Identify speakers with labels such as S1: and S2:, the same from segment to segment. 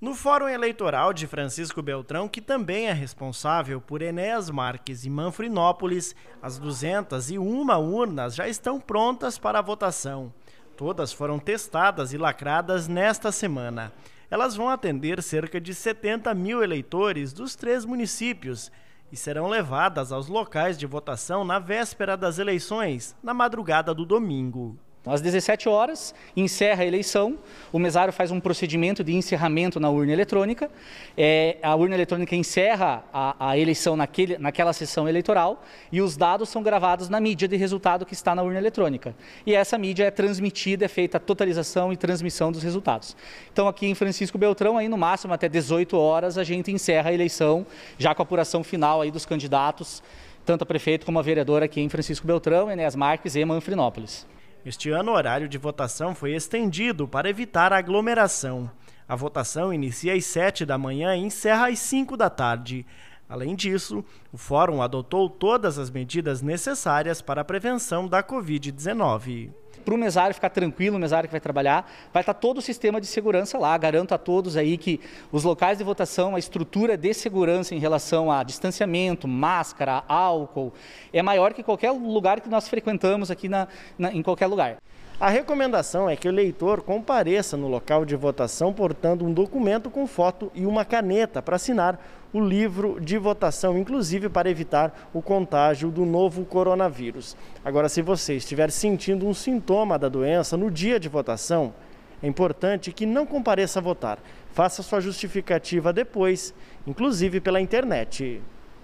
S1: No Fórum Eleitoral de Francisco Beltrão, que também é responsável por Enéas Marques e Manfrinópolis, as 201 urnas já estão prontas para a votação. Todas foram testadas e lacradas nesta semana. Elas vão atender cerca de 70 mil eleitores dos três municípios e serão levadas aos locais de votação na véspera das eleições, na madrugada do domingo.
S2: Então, às 17 horas, encerra a eleição, o mesário faz um procedimento de encerramento na urna eletrônica, é, a urna eletrônica encerra a, a eleição naquele, naquela sessão eleitoral e os dados são gravados na mídia de resultado que está na urna eletrônica. E essa mídia é transmitida, é feita a totalização e transmissão dos resultados. Então, aqui em Francisco Beltrão, aí no máximo até 18 horas, a gente encerra a eleição, já com a apuração final aí dos candidatos, tanto a prefeito como a vereadora aqui em Francisco Beltrão, Enéas Marques e Manfrinópolis.
S1: Este ano, o horário de votação foi estendido para evitar aglomeração. A votação inicia às 7 da manhã e encerra às 5 da tarde. Além disso, o Fórum adotou todas as medidas necessárias para a prevenção da Covid-19
S2: para o mesário ficar tranquilo, o mesário que vai trabalhar, vai estar tá todo o sistema de segurança lá. Garanto a todos aí que os locais de votação, a estrutura de segurança em relação a distanciamento, máscara, álcool, é maior que qualquer lugar que nós frequentamos aqui na, na em qualquer lugar.
S1: A recomendação é que o eleitor compareça no local de votação portando um documento com foto e uma caneta para assinar o livro de votação, inclusive para evitar o contágio do novo coronavírus. Agora, se você estiver sentindo um sintoma da doença no dia de votação, é importante que não compareça a votar.
S2: Faça sua justificativa depois, inclusive pela internet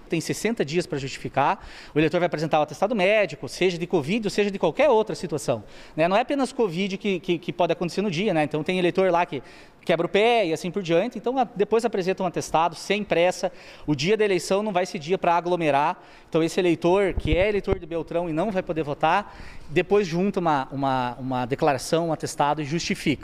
S2: tem 60 dias para justificar. O eleitor vai apresentar o atestado médico, seja de Covid ou seja de qualquer outra situação. Né? Não é apenas Covid que, que, que, pode acontecer no dia, né? Então tem eleitor lá que quebra o pé e assim por diante. Então a, depois apresenta um atestado sem pressa. O dia da eleição não vai ser dia para aglomerar. Então esse eleitor que é eleitor de Beltrão e não vai poder votar, depois junta uma, uma, uma declaração, um atestado e justifica.